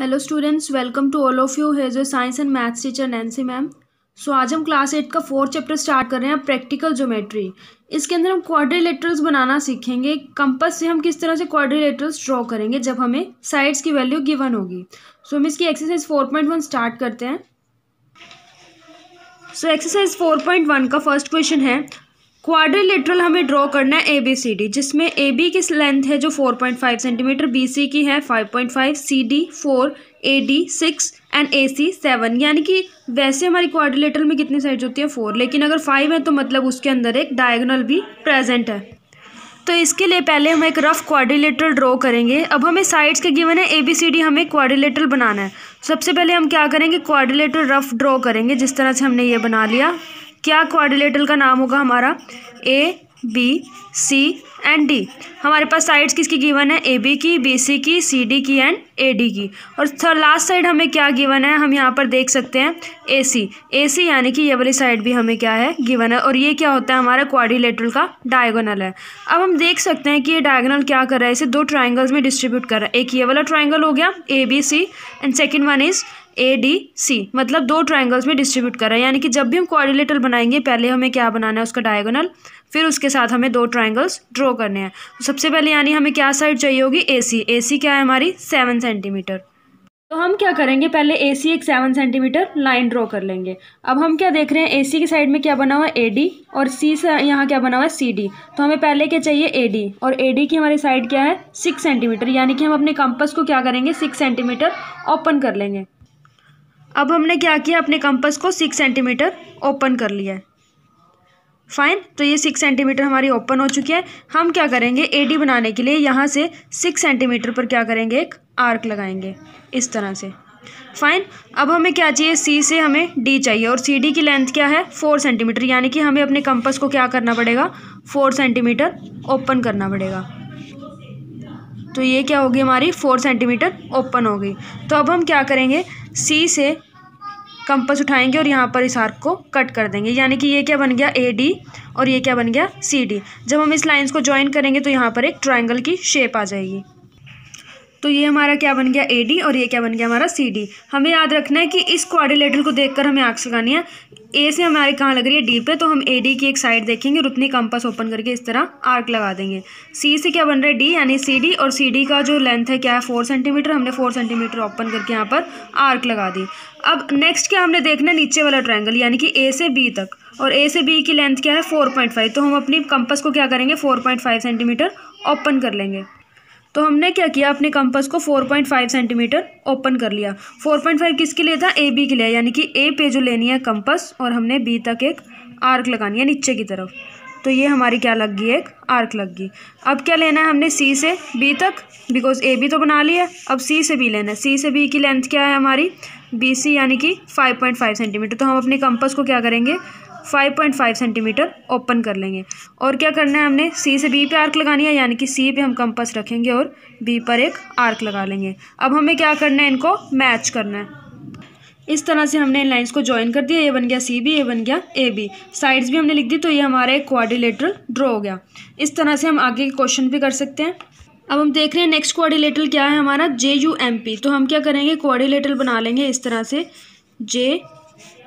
hello students welcome to all of you here's your science and maths teacher Nancy ma'am so आज हम class eight का fourth chapter start कर रहे हैं practical geometry इसके अंदर हम क्वाड्रिलेटरल्स बनाना सीखेंगे कंपस से हम किस तरह से क्वाड्रिलेटरल्स ड्रॉ करेंगे जब हमें साइड्स की वैल्यू गिवन होगी सो so, हम इसकी exercise four point one start करते हैं so exercise four point one का फर्स्ट क्वेश्चन है क्वाड्रिलेटरल हमें ड्रॉ करना है ए बी सी डी जिसमें ए बी की लेंथ है जो four point five centimetre B C की है five point five C D four A D six and A C seven यानी कि वैसे हमारी क्वाड्रिलेटरल में कितनी साइड्स होती है फोर लेकिन अगर फाइव है तो मतलब उसके अंदर एक डायगोनल भी प्रेजेंट है तो इसके लिए पहले हम एक रफ़ क्वाड्रिलेटरल ड्रॉ करेंगे अब हमें साइड्स के गिवन है ए बी सी डी हमें क्वाड्रिलेटरल बनाना है सबसे पहले हम क्या करेंगे क्वाड्रिलेटरल रफ़ ड्रॉ करेंगे जिस तरह से हमने ये बना लिया क्या क्वाड्रिलेटरल का नाम होगा हमारा A B C and D हमारे पास साइड्स किसकी गिवन है ए बी की बी सी की सी डी की एंड ए डी की और लास्ट साइड हमें क्या गिवन है हम यहाँ पर देख सकते हैं ए सी ए सी यानी कि ये वाली साइड भी हमें क्या है गिवन है और ये क्या होता है हमारा क्वारिलेटरल का डायगोनल है अब हम देख सकते हैं कि ये डायगोनल क्या कर रहा है इसे दो ट्राइंगल्स में डिस्ट्रीब्यूट कर रहा है एक ये वाला ट्राइंगल हो गया A B C and second one is A D C मतलब दो ट्राइंगल्स में डिस्ट्रीब्यूट कर रहा है यानी कि जब भी हम क्वारिलेटर बनाएंगे पहले हमें क्या बनाना है उसका डायगोनल फिर उसके साथ हमें दो ट्राइंगल्स ड्रॉ करने हैं तो सबसे पहले यानी हमें क्या साइड चाहिए होगी ए सी ए सी क्या है हमारी सेवन सेंटीमीटर तो हम क्या करेंगे पहले ए सी एक सेवन सेंटीमीटर लाइन ड्रॉ कर लेंगे अब हम क्या देख रहे हैं ए सी की साइड में क्या बना हुआ है ए डी और सी से यहाँ क्या बना हुआ है सी डी तो हमें पहले क्या चाहिए ए डी और ए डी की हमारी साइड क्या है सिक्स सेंटीमीटर यानी कि हम अपने कंपस को क्या करेंगे सिक्स सेंटीमीटर ओपन कर लेंगे अब हमने क्या किया अपने कंपस को सिक्स सेंटीमीटर ओपन कर लिया है फाइन तो ये सिक्स सेंटीमीटर हमारी ओपन हो चुकी है हम क्या करेंगे ए डी बनाने के लिए यहाँ से सिक्स सेंटीमीटर पर क्या करेंगे एक आर्क लगाएंगे इस तरह से फाइन अब हमें क्या चाहिए सी से हमें डी चाहिए और सी डी की लेंथ क्या है फोर सेंटीमीटर यानी कि हमें अपने कंपस को क्या करना पड़ेगा फोर सेंटीमीटर ओपन करना पड़ेगा तो ये क्या होगी हमारी फोर सेंटीमीटर ओपन हो गई तो अब हम क्या करेंगे सी से कंपस उठाएंगे और यहाँ पर इस आर्क को कट कर देंगे यानी कि ये क्या बन गया ए डी और ये क्या बन गया सी डी जब हम इस लाइन्स को ज्वाइन करेंगे तो यहाँ पर एक ट्राइंगल की शेप आ जाएगी तो ये हमारा क्या बन गया ए डी और ये क्या बन गया हमारा सी डी हमें याद रखना है कि इस क्वाड्रिलेटरल को देखकर हमें आँख लगानी है ए से हमारी कहाँ लग रही है डी पे तो हम ए डी की एक साइड देखेंगे और उतनी कंपास ओपन करके इस तरह आर्क लगा देंगे सी से क्या बन रहा है डी यानी सी डी और सी डी का जो लेंथ है क्या है फोर सेंटीमीटर हमने फोर सेंटीमीटर ओपन करके यहाँ पर आर्क लगा दी अब नेक्स्ट क्या हमने देखना है नीचे वाला ट्रायंगल यानी कि ए से बी तक और ए से बी की लेंथ क्या है फोर पॉइंट फाइव तो हम अपनी कंपस को क्या करेंगे four point five centimetre open कर लेंगे तो हमने क्या किया अपने कंपस को 4.5 सेंटीमीटर ओपन कर लिया 4.5 किसके लिए था ए बी के लिए यानी कि ए पे जो लेनी है कंपस और हमने बी तक एक आर्क लगानी है नीचे की तरफ तो ये हमारी क्या लग गई एक आर्क लग गई अब क्या लेना है हमने सी से बी तक बिकॉज ए बी तो बना लिया अब सी से बी लेना है सी से बी की लेंथ क्या है हमारी बी सी यानी कि फाइव पॉइंट फाइव सेंटीमीटर तो हम अपने कंपस को क्या करेंगे 5.5 सेंटीमीटर ओपन कर लेंगे और क्या करना है हमने सी से बी पे आर्क लगानी है यानी कि सी पे हम कंपस रखेंगे और बी पर एक आर्क लगा लेंगे अब हमें क्या करना है इनको मैच करना है इस तरह से हमने इन लाइन्स को ज्वाइन कर दिया ये बन गया सी बी ये बन गया ए बी साइड्स भी हमने लिख दी तो ये हमारा एक क्वारिलेटरल ड्रॉ हो गया इस तरह से हम आगे के क्वेश्चन भी कर सकते हैं अब हम देख रहे हैं नेक्स्ट क्वारिलेटरल क्या है हमारा जे यू एम पी तो हम क्या करेंगे क्वारिलेटरल बना लेंगे इस तरह से J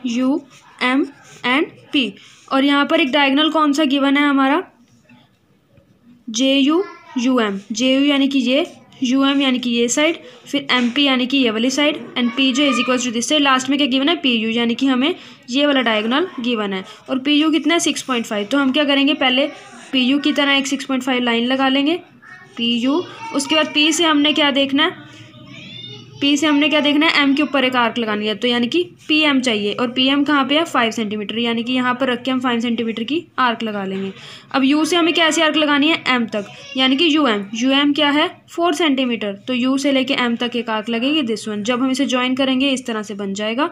U M and P और यहाँ पर एक डायगनल कौन सा गिवन है हमारा J U U M J U यानी कि ये यू एम यानी कि ये साइड फिर एम पी यानी कि ये वाली साइड एंड पी जो is equal to this side last में क्या गिवन है पी यू यानी कि हमें ये वाला डायगनल गिवन है और पी यू कितना है सिक्स पॉइंट फाइव तो हम क्या करेंगे पहले पी यू की तरह एक सिक्स पॉइंट फाइव लाइन लगा लेंगे पी यू उसके बाद पी से हमने क्या देखना है पी से हमने क्या देखना है एम के ऊपर एक आर्क लगानी है तो यानी कि पी एम चाहिए और पी एम कहाँ पर है फाइव सेंटीमीटर यानी कि यहाँ पर रख के हम फाइव सेंटीमीटर की आर्क लगा लेंगे अब यू से हमें कैसी आर्क लगानी है एम तक यानी कि यू एम यू एम क्या है फोर सेंटीमीटर तो यू से लेके एम तक एक आर्क लगेगी दिस वन जब हम इसे ज्वाइन करेंगे इस तरह से बन जाएगा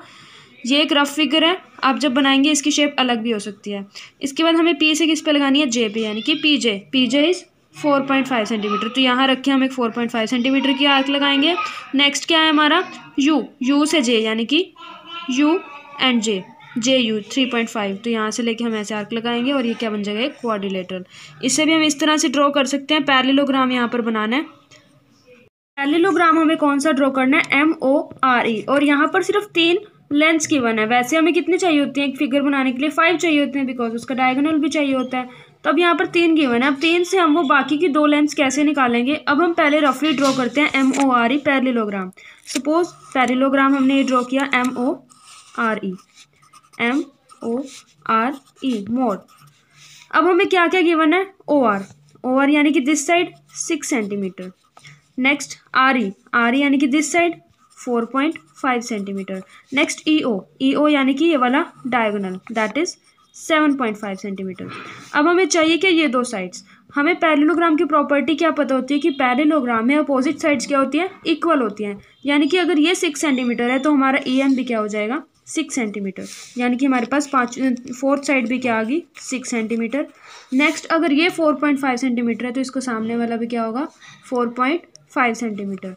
ये एक रफ़ फिगर है आप जब बनाएंगे इसकी शेप अलग भी हो सकती है इसके बाद हमें पी से किस पर लगानी है जे पे यानी कि P J P J is four point five centimetre तो यहाँ रखे हम एक फोर पॉइंट फाइव सेंटीमीटर की आर्क लगाएंगे नेक्स्ट क्या है हमारा यू यू से जे यानी कि U and J J U three point five तो यहाँ से लेके हम ऐसे आर्क लगाएंगे और ये क्या बन जाएगा कोऑर्डिलेटर इससे भी हम इस तरह से ड्रॉ कर सकते हैं पैरेललोग्राम यहाँ पर बनाना है पैरेललोग्राम हमें कौन सा ड्रॉ करना है एम ओ आर ई और यहाँ पर सिर्फ तीन लेंस की वन है वैसे हमें कितने चाहिए होते हैं एक फिगर बनाने के लिए फाइव चाहिए होते हैं बिकॉज उसका डायगोनल भी चाहिए होता है तो अब यहाँ पर तीन गिवन है अब तीन से हम वो बाकी की दो लेंस कैसे निकालेंगे अब हम पहले रफली ड्रॉ करते हैं M O R E parallelogram suppose parallelogram हमने ये ड्रॉ किया M O R E M O R E more अब हमें क्या क्या गिवन है ओ आर ओ आर यानी कि this side six centimetre next R E R E यानी कि this side four point five centimetre next E O E O यानी कि ये वाला diagonal that is seven point five centimetre अब हमें चाहिए क्या ये दो साइड्स हमें पैरेलोग्राम की प्रॉपर्टी क्या पता होती है कि पैरेलोग्राम में अपोजिट साइड्स क्या होती हैं इक्वल होती हैं यानी कि अगर ये सिक्स सेंटीमीटर है तो हमारा ई एम भी क्या हो जाएगा सिक्स सेंटीमीटर यानी कि हमारे पास पाँच फोर्थ साइड भी क्या आ गई सिक्स सेंटीमीटर नेक्स्ट अगर ये फोर पॉइंट फाइव सेंटीमीटर है तो इसको सामने वाला भी क्या होगा फोर पॉइंट फाइव सेंटीमीटर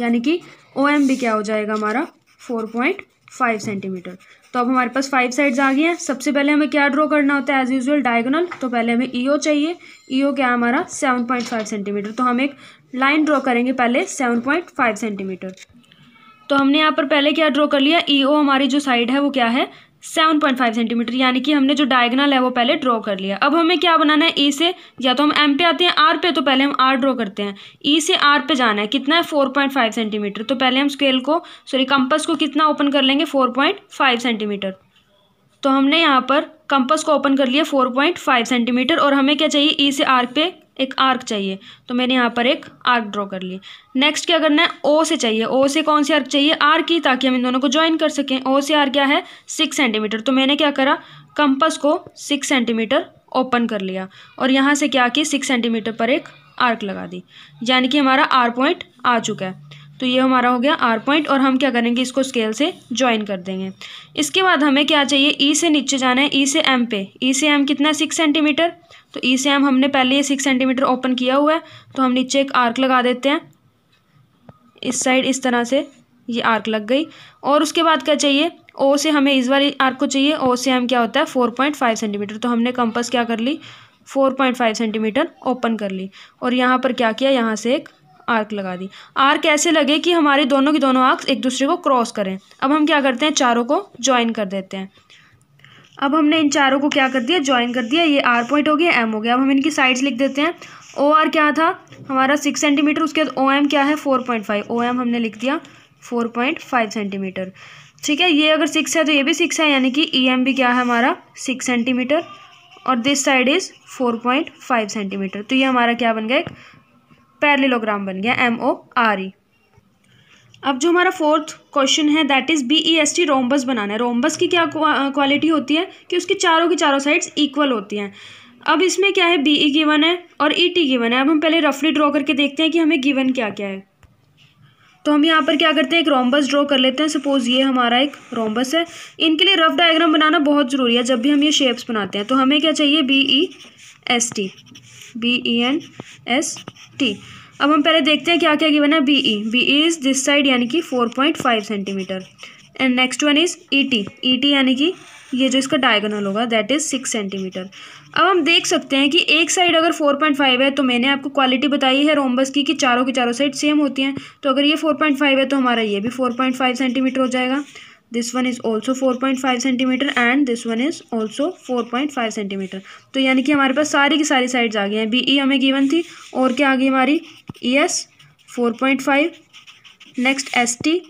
यानी कि ओ एम भी क्या हो जाएगा हमारा फोर पॉइंट फाइव सेंटीमीटर तो अब हमारे पास फाइव साइड्स आ गई हैं सबसे पहले हमें क्या ड्रॉ करना होता है एज यूजल डायगोनल तो पहले हमें ईओ e चाहिए ईओ e क्या है हमारा सेवन पॉइंट फाइव सेंटीमीटर तो हम एक लाइन ड्रॉ करेंगे पहले सेवन पॉइंट फाइव सेंटीमीटर तो हमने यहाँ पर पहले क्या ड्रॉ कर लिया ई e ओ हमारी जो साइड है वो क्या है सेवन पॉइंट फाइव सेंटीमीटर यानी कि हमने जो डायगनल है वो पहले ड्रॉ कर लिया अब हमें क्या बनाना है ई से या तो हम एम पे आते हैं आर पे तो पहले हम आर ड्रॉ करते हैं ई e से आर पे जाना है कितना है फोर पॉइंट फाइव सेंटीमीटर तो पहले हम स्केल को सॉरी कंपस को कितना ओपन कर लेंगे फोर पॉइंट फाइव सेंटीमीटर तो हमने यहाँ पर कंपस को ओपन कर लिया फोर पॉइंट फाइव सेंटीमीटर और हमें क्या चाहिए ई e से आर पे एक आर्क चाहिए तो मैंने यहाँ पर एक आर्क ड्रॉ कर ली नेक्स्ट क्या करना है ओ से चाहिए ओ से कौन सी आर्क चाहिए आर की ताकि हम इन दोनों को ज्वाइन कर सकें ओ से आर क्या है सिक्स सेंटीमीटर तो मैंने क्या करा कंपस को सिक्स सेंटीमीटर ओपन कर लिया और यहाँ से क्या कि सिक्स सेंटीमीटर पर एक आर्क लगा दी यानी कि हमारा आर पॉइंट आ चुका है तो ये हमारा हो गया आर पॉइंट और हम क्या करेंगे इसको स्केल से ज्वाइन कर देंगे इसके बाद हमें क्या चाहिए ई e से नीचे जाना है ई e से एम पे ई e से एम कितना है सिक्स सेंटीमीटर तो ई e से एम हमने पहले ये सिक्स सेंटीमीटर ओपन किया हुआ है तो हम नीचे एक आर्क लगा देते हैं इस साइड इस तरह से ये आर्क लग गई और उसके बाद क्या चाहिए ओ से हमें इस बार आर्क को चाहिए ओ से एम क्या होता है फोर पॉइंट फाइव सेंटीमीटर तो हमने कंपस क्या कर ली four point five centimetre open कर ली और यहाँ पर क्या किया यहाँ से एक आर्क लगा दी आर्क ऐसे लगे कि हमारे दोनों की दोनों आर्क एक दूसरे को क्रॉस करें अब हम क्या करते हैं चारों को ज्वाइन कर देते हैं अब हमने इन चारों को क्या कर दिया ज्वाइन कर दिया ये आर पॉइंट हो गया एम हो गया अब हम इनकी साइड्स लिख देते हैं ओ आर क्या था हमारा सिक्स सेंटीमीटर उसके बाद ओ एम क्या है four point five O M हमने लिख दिया फोर पॉइंट फाइव सेंटीमीटर ठीक है ये अगर सिक्स है तो ये भी सिक्स है यानी कि ई e एम भी क्या है हमारा सिक्स सेंटीमीटर और this side is four point five centimetre तो ये हमारा क्या बन गया एक पैरलीलोग्राम बन गया एम ओ आर ई अब जो हमारा फोर्थ क्वेश्चन है that is B E S T rhombus बनाना है रोमबस की क्या क्वालिटी होती है कि उसकी चारों की चारों साइड्स इक्वल होती हैं अब इसमें क्या है बी ई गिवन है और ई टी गिवन है अब हम पहले रफली ड्रॉ करके देखते हैं कि हमें गिवन क्या क्या है तो हम यहाँ पर क्या करते हैं एक रोम्बस ड्रॉ कर लेते हैं सपोज़ ये हमारा एक रोम्बस है इनके लिए रफ डायग्राम बनाना बहुत ज़रूरी है जब भी हम ये शेप्स बनाते हैं तो हमें क्या चाहिए B E S T B E N S T अब हम पहले देखते हैं क्या क्या गिवन है B E B E is this side यानी कि four point five centimetre and next one is E T E T यानी कि ये जो इसका डायगोनल होगा दैट इज़ सिक्स सेंटीमीटर अब हम देख सकते हैं कि एक साइड अगर फोर पॉइंट फाइव है तो मैंने आपको क्वालिटी बताई है रोमबस की कि चारों की चारों साइड सेम होती हैं तो अगर ये फोर पॉइंट फाइव है तो हमारा ये भी फोर पॉइंट फाइव सेंटीमीटर हो जाएगा this one is also four point five centimetre and this one is also four point five centimetre तो यानी कि हमारे पास सारी की सारी साइड्स आ गई हैं बी ई e हमें गिवन थी और क्या आ गई हमारी E S four point five next S T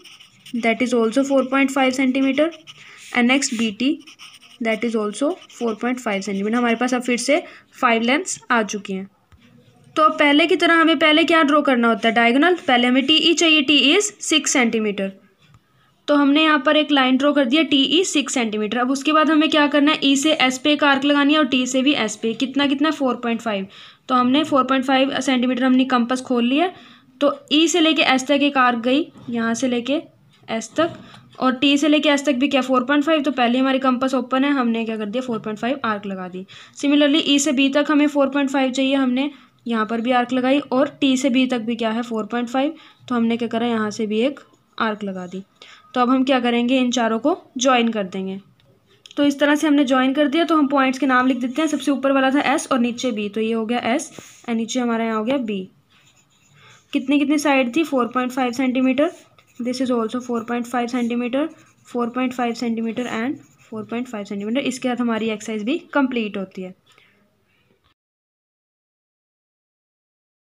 that is also four point five centimetre and next B T that is also four point five centimetre हमारे पास अब फिर से फाइव लेंथ्स आ चुकी हैं तो अब पहले की तरह हमें पहले क्या ड्रॉ करना होता है डायगोनल पहले हमें टी ई e चाहिए T E is six centimetre तो हमने यहाँ पर एक लाइन ड्रॉ कर दिया टी ई सिक्स सेंटीमीटर अब उसके बाद हमें क्या करना है ई e से एस पे एक आर्क लगानी है और टी से भी एस पे कितना कितना फोर पॉइंट फाइव तो हमने फोर पॉइंट फाइव सेंटीमीटर हमने कंपस खोल लिया तो ई e से लेके एस तक एक आर्क गई यहाँ से लेके एस तक और टी से लेके एस तक भी क्या फोर पॉइंट फाइव तो पहले हमारी कंपस ओपन है हमने क्या कर दिया फोर पॉइंट फाइव आर्क लगा दी सिमिलरली ई e से बी तक हमें फोर पॉइंट फाइव चाहिए हमने यहाँ पर भी आर्क लगाई और टी से बी तक भी क्या है फोर पॉइंट फाइव तो हमने क्या करा यहाँ से भी एक आर्क लगा दी तो अब हम क्या करेंगे इन चारों को ज्वाइन कर देंगे तो इस तरह से हमने ज्वाइन कर दिया तो हम पॉइंट्स के नाम लिख देते हैं सबसे ऊपर वाला था एस और नीचे बी तो ये हो गया एस एंड नीचे हमारा यहाँ हो गया बी कितनी कितनी साइड थी four point five centimetre this is also four point five centimetre four point five centimetre and four point five centimetre इसके बाद हमारी एक्सरसाइज भी कंप्लीट होती है